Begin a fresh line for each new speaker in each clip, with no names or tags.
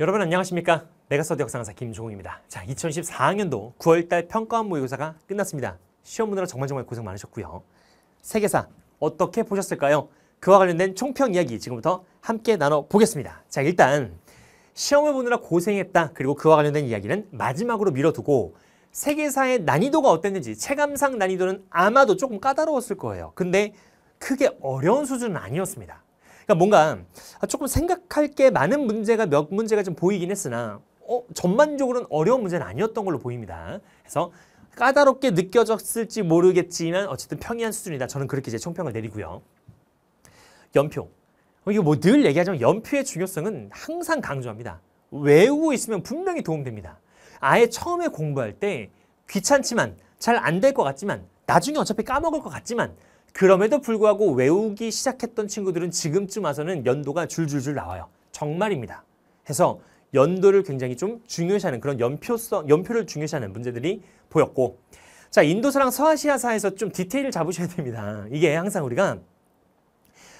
여러분 안녕하십니까? 메가서드 역사강사 김종욱입니다. 자, 2014학년도 9월달 평가원 모의고사가 끝났습니다. 시험 문느라 정말 정말 고생 많으셨고요. 세계사 어떻게 보셨을까요? 그와 관련된 총평 이야기 지금부터 함께 나눠보겠습니다. 자, 일단 시험을 보느라 고생했다. 그리고 그와 관련된 이야기는 마지막으로 미뤄두고 세계사의 난이도가 어땠는지 체감상 난이도는 아마도 조금 까다로웠을 거예요. 근데 크게 어려운 수준은 아니었습니다. 그러니까 뭔가 아, 조금 생각할 게 많은 문제가 몇 문제가 좀 보이긴 했으나 어, 전반적으로는 어려운 문제는 아니었던 걸로 보입니다. 그래서 까다롭게 느껴졌을지 모르겠지만 어쨌든 평이한 수준이다. 저는 그렇게 이제 총평을 내리고요. 연표. 어, 이거 뭐 늘 얘기하지만 연표의 중요성은 항상 강조합니다. 외우고 있으면 분명히 도움됩니다. 아예 처음에 공부할 때 귀찮지만 잘 안 될 것 같지만 나중에 어차피 까먹을 것 같지만 그럼에도 불구하고 외우기 시작했던 친구들은 지금쯤 와서는 연도가 줄줄줄 나와요. 정말입니다. 해서 연도를 굉장히 좀 중요시하는 그런 연표성, 연표를 중요시하는 문제들이 보였고 자인도사랑 서아시아사에서 좀 디테일을 잡으셔야 됩니다. 이게 항상 우리가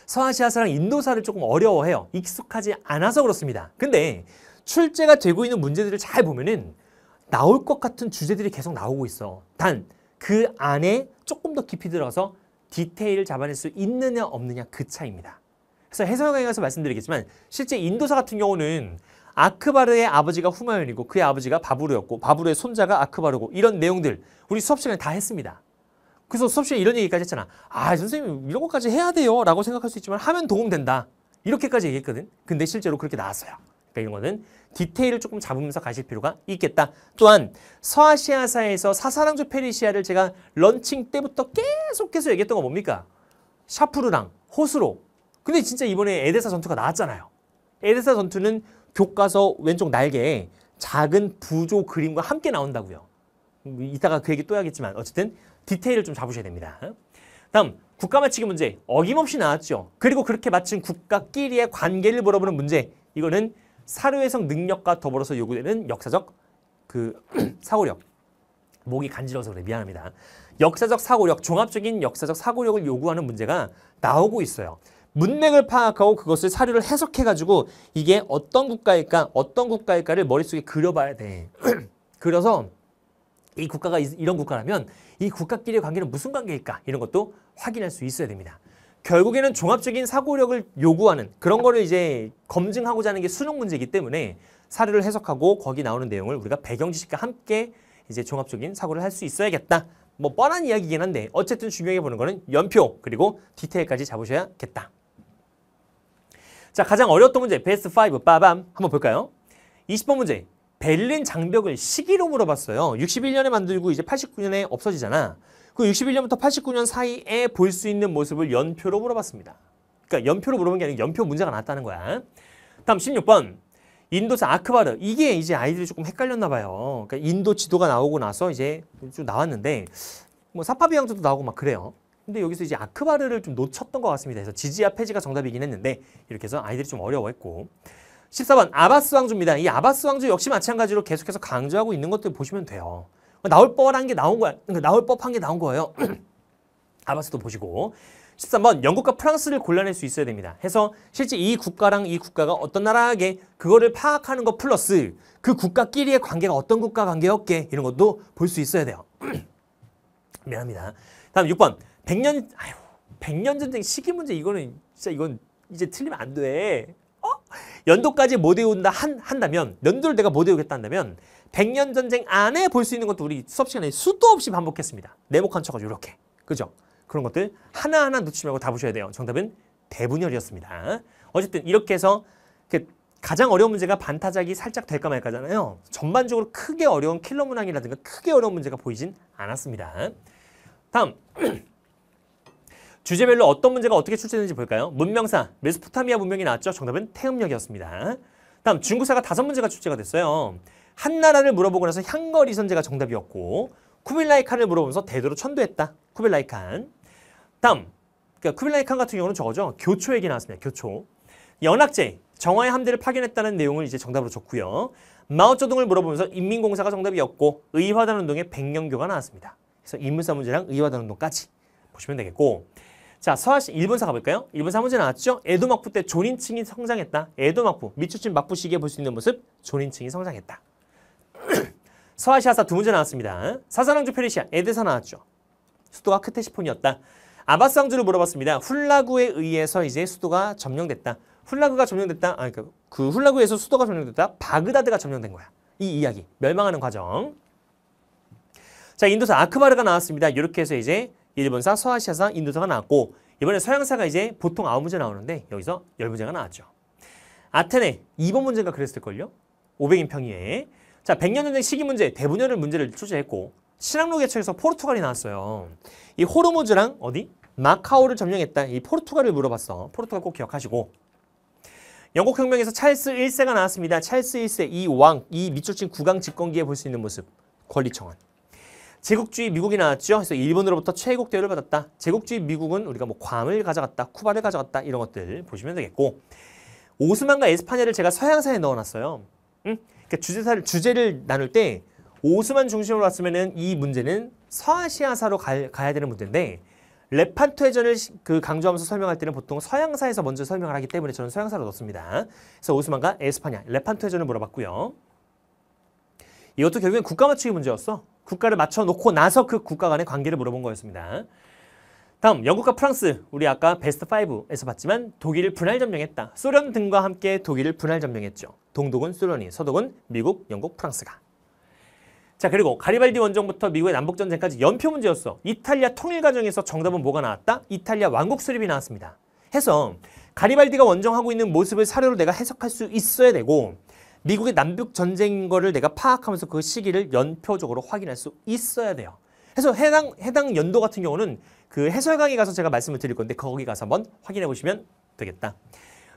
서아시아사랑 인도사를 조금 어려워해요. 익숙하지 않아서 그렇습니다. 근데 출제가 되고 있는 문제들을 잘 보면은 나올 것 같은 주제들이 계속 나오고 있어. 단 그 안에 조금 더 깊이 들어가서 디테일을 잡아낼 수 있느냐 없느냐 그 차이입니다. 그래서 해설강의에서 말씀드리겠지만 실제 인도사 같은 경우는 아크바르의 아버지가 후마윤이고 그의 아버지가 바부르였고 바부르의 손자가 아크바르고 이런 내용들 우리 수업 시간에 다 했습니다. 그래서 수업 시간에 이런 얘기까지 했잖아. 아 선생님 이런 것까지 해야 돼요 라고 생각할 수 있지만 하면 도움된다. 이렇게까지 얘기했거든. 근데 실제로 그렇게 나왔어요. 배경어는 디테일을 조금 잡으면서 가실 필요가 있겠다. 또한 서아시아사에서 사사랑조 페르시아를 제가 런칭 때부터 계속해서 얘기했던 거 뭡니까? 샤프르랑 호수로. 근데 진짜 이번에 에데사 전투가 나왔잖아요. 에데사 전투는 교과서 왼쪽 날개에 작은 부조 그림과 함께 나온다고요. 이따가 그 얘기 또 하겠지만 어쨌든 디테일을 좀 잡으셔야 됩니다. 다음 국가 맞히기 문제 어김없이 나왔죠. 그리고 그렇게 맞춘 국가끼리의 관계를 물어보는 문제 이거는 사료해석 능력과 더불어서 요구되는 역사적 그 사고력. 목이 간지러워서 그래. 미안합니다. 역사적 사고력, 종합적인 역사적 사고력을 요구하는 문제가 나오고 있어요. 문맥을 파악하고 그것을 사료를 해석해가지고 이게 어떤 국가일까, 어떤 국가일까를 머릿속에 그려봐야 돼. 그래서 이 국가가 이런 국가라면 이 국가끼리의 관계는 무슨 관계일까 이런 것도 확인할 수 있어야 됩니다. 결국에는 종합적인 사고력을 요구하는 그런 거를 이제 검증하고자 하는 게 수능 문제이기 때문에 사료를 해석하고 거기 나오는 내용을 우리가 배경 지식과 함께 이제 종합적인 사고를 할 수 있어야겠다. 뭐 뻔한 이야기긴 한데 어쨌든 중요하게 보는 거는 연표 그리고 디테일까지 잡으셔야겠다. 자 가장 어려웠던 문제 베스트 5 빠밤 한번 볼까요? 20번 문제 베를린 장벽을 시기로 물어봤어요. 61년에 만들고 이제 89년에 없어지잖아. 그 61년부터 89년 사이에 볼 수 있는 모습을 연표로 물어봤습니다. 그러니까 연표로 물어본 게 아니라 연표 문제가 나왔다는 거야. 다음 16번. 인도사 아크바르. 이게 이제 아이들이 조금 헷갈렸나 봐요. 그러니까 인도 지도가 나오고 나서 이제 좀 나왔는데 뭐 사파비 왕조도 나오고 막 그래요. 근데 여기서 이제 아크바르를 좀 놓쳤던 것 같습니다. 그래서 지지와 폐지가 정답이긴 했는데 이렇게 해서 아이들이 좀 어려워했고 14번 아바스 왕조입니다. 이 아바스 왕조 역시 마찬가지로 계속해서 강조하고 있는 것들 보시면 돼요. 나올 뻔한 게 나온 거야. 그러니까 나올 법한 게 나온 거예요. 아바스도 보시고. 13번 영국과 프랑스를 골라낼 수 있어야 됩니다. 해서 실제 이 국가랑 이 국가가 어떤 나라에게 그거를 파악하는 것 플러스 그 국가끼리의 관계가 어떤 국가 관계였게 이런 것도 볼 수 있어야 돼요. 미안합니다. 다음 6번 100년 아유 100년 전쟁 시기 문제 이거는 진짜 이건 이제 틀리면 안 돼. 연도까지 못 외운다 한, 한다면 연도를 내가 못 외우겠다 한다면 백년 전쟁 안에 볼 수 있는 것도 우리 수업 시간에 수도 없이 반복했습니다. 네모칸 쳐가지고 이렇게. 그죠? 그런 것들 하나하나 놓치지 말고 다 보셔야 돼요. 정답은 대분열이었습니다. 어쨌든 이렇게 해서 그 가장 어려운 문제가 반타작이 살짝 될까 말까잖아요. 전반적으로 크게 어려운 킬러 문항이라든가 크게 어려운 문제가 보이진 않았습니다. 다음 주제별로 어떤 문제가 어떻게 출제되는지 볼까요? 문명사, 메소포타미아 문명이 나왔죠? 정답은 태음력이었습니다. 다음 중국사가 다섯 문제가 출제가 됐어요. 한 나라를 물어보고 나서 향거리 선제가 정답이었고 쿠빌라이 칸을 물어보면서 대대로 천도했다. 쿠빌라이 칸. 다음 그러니까 쿠빌라이 칸 같은 경우는 저거죠. 교초 얘기 나왔습니다. 교초. 연학제, 정화의 함대를 파견했다는 내용을 이제 정답으로 줬고요. 마오쩌둥을 물어보면서 인민공사가 정답이었고 의화단 운동의 백년교가 나왔습니다. 그래서 인물사 문제랑 의화단 운동까지 보시면 되겠고 자, 서하시 일본사 가볼까요? 일본사 문제 나왔죠? 에도 막부 때 조린층이 성장했다. 에도 막부, 미추친 막부 시기에 볼 수 있는 모습, 조린층이 성장했다. 서아시아사 두 문제 나왔습니다. 사사랑주 페르시아, 에데사 나왔죠. 수도가 크테시폰이었다. 아바스 왕조를 물어봤습니다. 훌라구에 의해서 이제 수도가 점령됐다. 훌라구가 점령됐다. 아, 니까그 그러니까 훌라구에서 수도가 점령됐다. 바그다드가 점령된 거야. 이 이야기. 멸망하는 과정. 자, 인도사 아크바르가 나왔습니다. 이렇게 해서 이제 일본사 서아시아상 인도사가 나왔고 이번에 서양사가 이제 보통 아홉 문제 나오는데 여기서 열문제가 나왔죠. 아테네 2번 문제가 그랬을걸요. 500인 평이에 자, 100년 전쟁 시기 문제, 대분열을 문제를 출제했고 신학로 개척에서 포르투갈이 나왔어요. 이 호르무즈랑 어디? 마카오를 점령했다. 이 포르투갈을 물어봤어. 포르투갈 꼭 기억하시고. 영국 혁명에서 찰스 1세가 나왔습니다. 찰스 1세 이 왕, 이 밑줄 친 국왕 집권기에 볼 수 있는 모습. 권리 청원. 제국주의 미국이 나왔죠. 그래서 일본으로부터 최국 대우를 받았다. 제국주의 미국은 우리가 뭐 괌을 가져갔다, 쿠바를 가져갔다 이런 것들 보시면 되겠고 오스만과 에스파냐를 제가 서양사에 넣어놨어요. 응? 그러니까 주제사를 주제를 나눌 때 오스만 중심으로 왔으면은 이 문제는 서아시아사로 가, 가야 되는 문제인데 레판토 해전을 그 강조하면서 설명할 때는 보통 서양사에서 먼저 설명을 하기 때문에 저는 서양사로 넣습니다. 그래서 오스만과 에스파냐, 레판토 해전을 물어봤고요. 이것도 결국엔 국가 맞추기 문제였어. 국가를 맞춰놓고 나서 그 국가 간의 관계를 물어본 거였습니다. 다음 영국과 프랑스 우리 아까 베스트 5에서 봤지만 독일을 분할 점령했다. 소련 등과 함께 독일을 분할 점령했죠. 동독은 소련이, 서독은 미국, 영국, 프랑스가. 자 그리고 가리발디 원정부터 미국의 남북전쟁까지 연표 문제였어. 이탈리아 통일 과정에서 정답은 뭐가 나왔다? 이탈리아 왕국 수립이 나왔습니다. 해서 가리발디가 원정하고 있는 모습을 사료로 내가 해석할 수 있어야 되고 미국의 남북 전쟁인 거를 내가 파악하면서 그 시기를 연표적으로 확인할 수 있어야 돼요. 그서 해당 해당 연도 같은 경우는 그 해설 강의 가서 제가 말씀을 드릴 건데 거기 가서 한번 확인해 보시면 되겠다.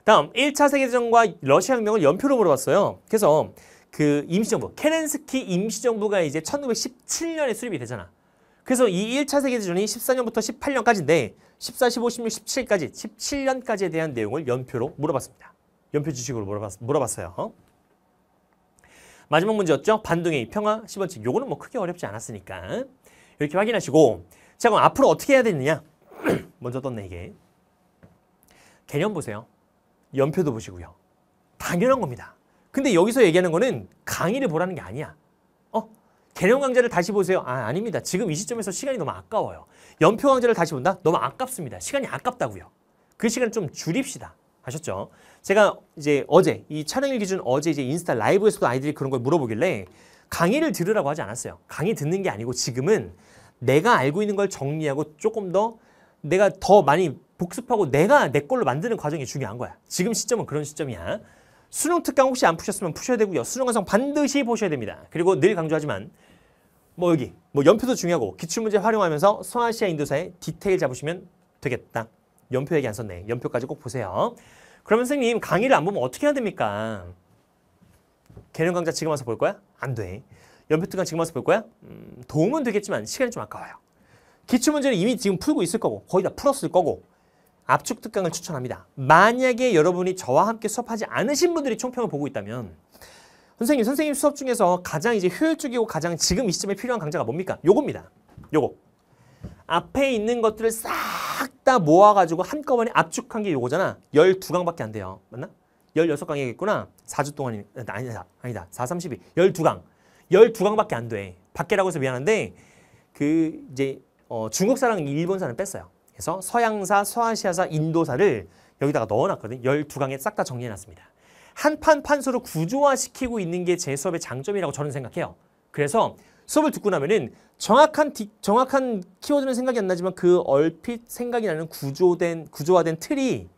다음 1차 세계대전과 러시아 혁명을 연표로 물어봤어요. 그래서 그 임시정부, 케렌스키 임시정부가 이제 1917년에 수립이 되잖아. 그래서 이 1차 세계대전이 14년부터 18년까지인데 14, 15, 16, 17까지 17년까지에 대한 내용을 연표로 물어봤습니다. 연표 지식으로 물어봤, 물어봤어요. 어? 마지막 문제였죠? 반등의 평화, 10원칙. 요거는 뭐 크게 어렵지 않았으니까. 이렇게 확인하시고 자 그럼 앞으로 어떻게 해야 되느냐? 먼저 떴네 이게. 개념 보세요. 연표도 보시고요. 당연한 겁니다. 근데 여기서 얘기하는 거는 강의를 보라는 게 아니야. 어? 개념 강좌를 다시 보세요. 아, 아닙니다. 지금 이 시점에서 시간이 너무 아까워요. 연표 강좌를 다시 본다? 너무 아깝습니다. 시간이 아깝다고요. 그 시간 을좀 줄입시다. 아셨죠? 제가 이제 어제 이 촬영일 기준 어제 이제 인스타 라이브에서도 아이들이 그런 걸 물어보길래 강의를 들으라고 하지 않았어요. 강의 듣는 게 아니고 지금은 내가 알고 있는 걸 정리하고 조금 더 내가 더 많이 복습하고 내가 내 걸로 만드는 과정이 중요한 거야. 지금 시점은 그런 시점이야. 수능 특강 혹시 안 푸셨으면 푸셔야 되고요. 수능 완성 반드시 보셔야 됩니다. 그리고 늘 강조하지만 뭐 여기 뭐 연표도 중요하고 기출문제 활용하면서 소아시아 인도사의 디테일 잡으시면 되겠다. 연표 얘기 안 썼네. 연표까지 꼭 보세요. 그러면 선생님 강의를 안 보면 어떻게 해야 됩니까? 개념 강좌 지금 와서 볼 거야? 안 돼. 연표 특강 지금 와서 볼 거야? 음, 도움은 되겠지만 시간이 좀 아까워요. 기출 문제는 이미 지금 풀고 있을 거고 거의 다 풀었을 거고 압축 특강을 추천합니다. 만약에 여러분이 저와 함께 수업하지 않으신 분들이 총평을 보고 있다면 선생님, 선생님 수업 중에서 가장 이제 효율적이고 가장 지금 이 시점에 필요한 강좌가 뭡니까? 요겁니다. 요거. 앞에 있는 것들을 싹다 모아가지고 한꺼번에 압축한 게이거잖아 12강밖에 안 돼요. 맞나? 16강이겠구나. 4주 동안이 아, 아니다. 아니다. 4, 32. 12강. 12강밖에 안 돼. 밖에라고 해서 미안한데 그 이제 어, 중국 사랑 일본 사는 뺐어요. 그래서 서양사, 서아시아사, 인도사를 여기다가 넣어놨거든요. 12강에 싹 다 정리해놨습니다. 한 판 판소로 구조화시키고 있는 게 제 수업의 장점이라고 저는 생각해요. 그래서 수업을 듣고 나면은 정확한 디, 정확한 키워드는 생각이 안 나지만 그 얼핏 생각이 나는 구조된 구조화된 틀이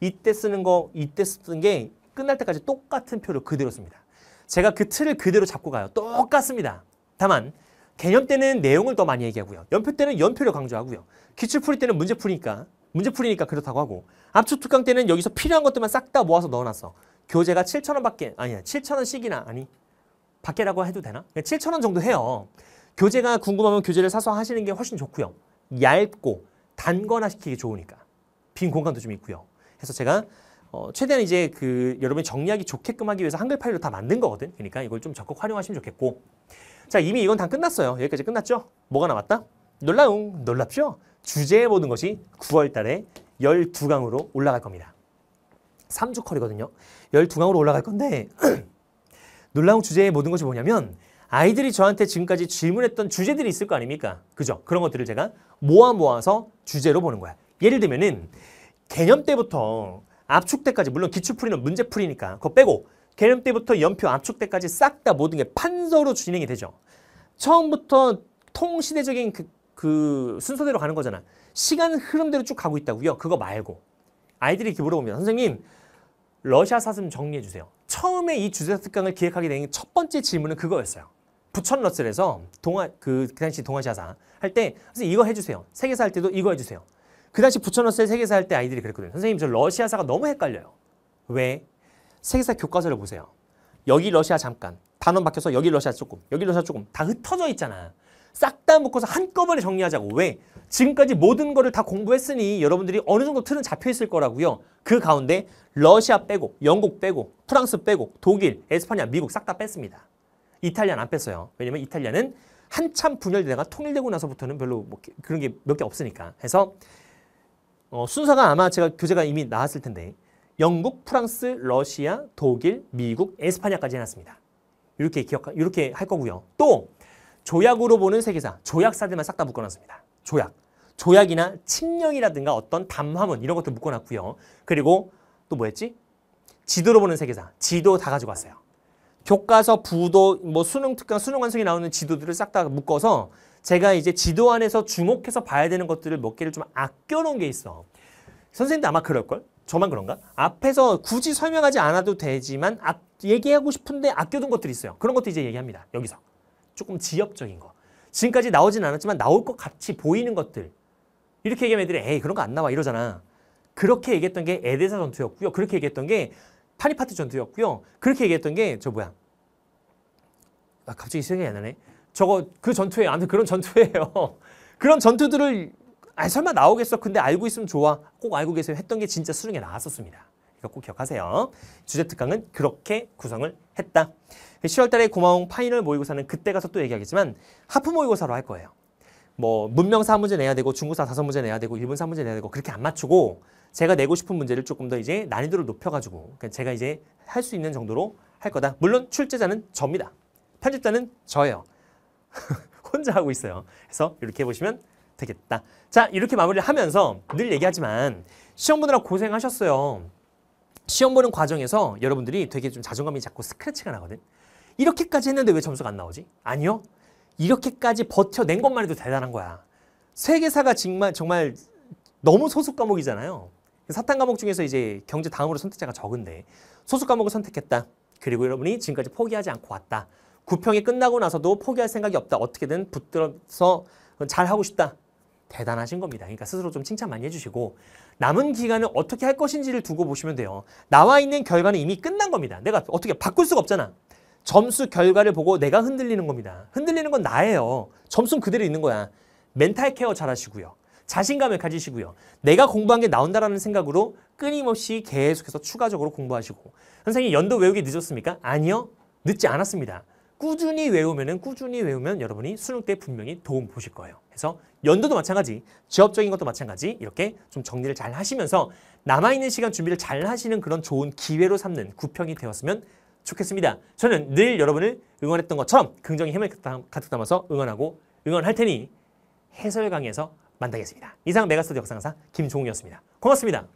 이때 쓰는 거 이때 쓰는 게 끝날 때까지 똑같은 표를 그대로 씁니다. 제가 그 틀을 그대로 잡고 가요. 똑같습니다. 다만 개념 때는 내용을 더 많이 얘기하고요. 연표 때는 연표를 강조하고요. 기출 풀이 때는 문제 풀이니까 문제 풀이니까 그렇다고 하고 압축 특강 때는 여기서 필요한 것들만 싹 다 모아서 넣어놨어. 교재가 7천 원밖에 아니야 7천 원씩이나 아니 밖에라고 해도 되나? 7,000원 그러니까 정도 해요. 교재가 궁금하면 교재를 사서 하시는 게 훨씬 좋고요. 얇고 단거화 시키기 좋으니까. 빈 공간도 좀 있고요. 그래서 제가 어, 최대한 이제 그 여러분이 정리하기 좋게끔 하기 위해서 한글 파일로 다 만든 거거든. 그러니까 이걸 좀 적극 활용하시면 좋겠고. 자, 이미 이건 다 끝났어요. 여기까지 끝났죠? 뭐가 남았다? 놀라웅, 놀랍죠? 주제의 모든 것이 9월 달에 12강으로 올라갈 겁니다. 3주 컬이거든요. 12강으로 올라갈 건데 놀라운 주제의 모든 것이 뭐냐면 아이들이 저한테 지금까지 질문했던 주제들이 있을 거 아닙니까? 그죠? 그런 것들을 제가 모아 모아서 주제로 보는 거야. 예를 들면은 개념 때부터 압축 때까지 물론 기출 풀이는 문제 풀이니까 그거 빼고 개념 때부터 연표 압축 때까지 싹 다 모든 게 판서로 진행이 되죠. 처음부터 통시대적인 그, 그 순서대로 가는 거잖아. 시간 흐름대로 쭉 가고 있다고요. 그거 말고 아이들이 기부게물면 선생님 러시아 사슴 정리해 주세요. 처음에 이 주제 특강을 기획하게 된 첫 번째 질문은 그거였어요. 부천러셀에서 동아 그, 그 당시 동아시아사 할때 이거 해주세요. 세계사 할 때도 이거 해주세요. 그 당시 부천러셀 세계사 할 때 아이들이 그랬거든요. 선생님 저 러시아사가 너무 헷갈려요. 왜? 세계사 교과서를 보세요. 여기 러시아 잠깐 단원 바뀌어서 여기 러시아 조금 여기 러시아 조금 다 흩어져 있잖아. 싹 다 묶어서 한꺼번에 정리하자고. 왜? 지금까지 모든 거를 다 공부했으니 여러분들이 어느 정도 틀은 잡혀 있을 거라고요. 그 가운데 러시아 빼고 영국 빼고 프랑스 빼고 독일, 에스파냐, 미국 싹 다 뺐습니다. 이탈리아는 안 뺐어요. 왜냐면 이탈리아는 한참 분열되다가 통일되고 나서부터는 별로 뭐 그런 게 몇 개 없으니까. 해서 어, 순서가 아마 제가 교재가 이미 나왔을 텐데 영국, 프랑스, 러시아, 독일, 미국, 에스파냐까지 해놨습니다. 이렇게 기억 이렇게 할 거고요. 또 조약으로 보는 세계사, 조약사들만 싹 다 묶어놨습니다. 조약, 조약이나 친령이라든가 어떤 담화문 이런 것도 묶어놨고요. 그리고 또 뭐였지? 지도로 보는 세계사, 지도 다 가지고 왔어요. 교과서, 부도, 뭐 수능 특강, 수능 완성이 나오는 지도들을 싹 다 묶어서 제가 이제 지도 안에서 주목해서 봐야 되는 것들을 몇 개를 좀 아껴놓은 게 있어. 선생님도 아마 그럴걸? 저만 그런가? 앞에서 굳이 설명하지 않아도 되지만 아, 얘기하고 싶은데 아껴둔 것들이 있어요. 그런 것도 이제 얘기합니다. 여기서. 조금 지엽적인 거. 지금까지 나오진 않았지만 나올 것 같이 보이는 것들. 이렇게 얘기하면 애들이 에이 그런 거 안 나와 이러잖아. 그렇게 얘기했던 게 에데사 전투였고요. 그렇게 얘기했던 게 파니파트 전투였고요. 그렇게 얘기했던 게 저 뭐야? 아, 갑자기 생각이 안 나네. 저거 그전투에요 아무튼 그런 전투예요. 그런 전투들을 아 설마 나오겠어. 근데 알고 있으면 좋아. 꼭 알고 계세요. 했던 게 진짜 수능에 나왔었습니다. 이거 꼭 기억하세요. 주제 특강은 그렇게 구성을 했다. 10월 달에 고마운 파이널 모의고사는 그때 가서 또 얘기하겠지만 하프 모의고사로 할 거예요. 뭐 문명사 한 문제 내야 되고 중국사 다섯 문제 내야 되고 일본사 한 문제 내야 되고 그렇게 안 맞추고 제가 내고 싶은 문제를 조금 더 이제 난이도를 높여가지고 그러니까 제가 이제 할 수 있는 정도로 할 거다. 물론 출제자는 저입니다. 편집자는 저예요. 혼자 하고 있어요. 그래서 이렇게 해보시면 되겠다. 자, 이렇게 마무리를 하면서 늘 얘기하지만 시험 보느라 고생하셨어요. 시험 보는 과정에서 여러분들이 되게 좀 자존감이 자꾸 스크래치가 나거든. 이렇게까지 했는데 왜 점수가 안 나오지? 아니요. 이렇게까지 버텨낸 것만 해도 대단한 거야. 세계사가 정말, 정말 너무 소수 과목이잖아요. 그 사탄 과목 중에서 이제 경제 다음으로 선택자가 적은데 소수 과목을 선택했다. 그리고 여러분이 지금까지 포기하지 않고 왔다. 구평이 끝나고 나서도 포기할 생각이 없다. 어떻게든 붙들어서 잘하고 싶다. 대단하신 겁니다. 그러니까 스스로 좀 칭찬 많이 해주시고 남은 기간을 어떻게 할 것인지를 두고 보시면 돼요. 나와 있는 결과는 이미 끝난 겁니다. 내가 어떻게 바꿀 수가 없잖아. 점수 결과를 보고 내가 흔들리는 겁니다. 흔들리는 건 나예요. 점수는 그대로 있는 거야. 멘탈 케어 잘 하시고요. 자신감을 가지시고요. 내가 공부한 게 나온다라는 생각으로 끊임없이 계속해서 추가적으로 공부하시고 선생님 연도 외우기 늦었습니까? 아니요. 늦지 않았습니다. 꾸준히 외우면은 꾸준히 외우면 여러분이 수능 때 분명히 도움 보실 거예요. 그래서 연도도 마찬가지, 지업적인 것도 마찬가지 이렇게 좀 정리를 잘 하시면서 남아있는 시간 준비를 잘 하시는 그런 좋은 기회로 삼는 구평이 되었으면 좋겠습니다. 저는 늘 여러분을 응원했던 것처럼 긍정의 힘을 가득 담아서 응원하고 응원할 테니 해설 강의에서 만나겠습니다. 이상 메가스토디 역상사 김종욱이었습니다. 고맙습니다.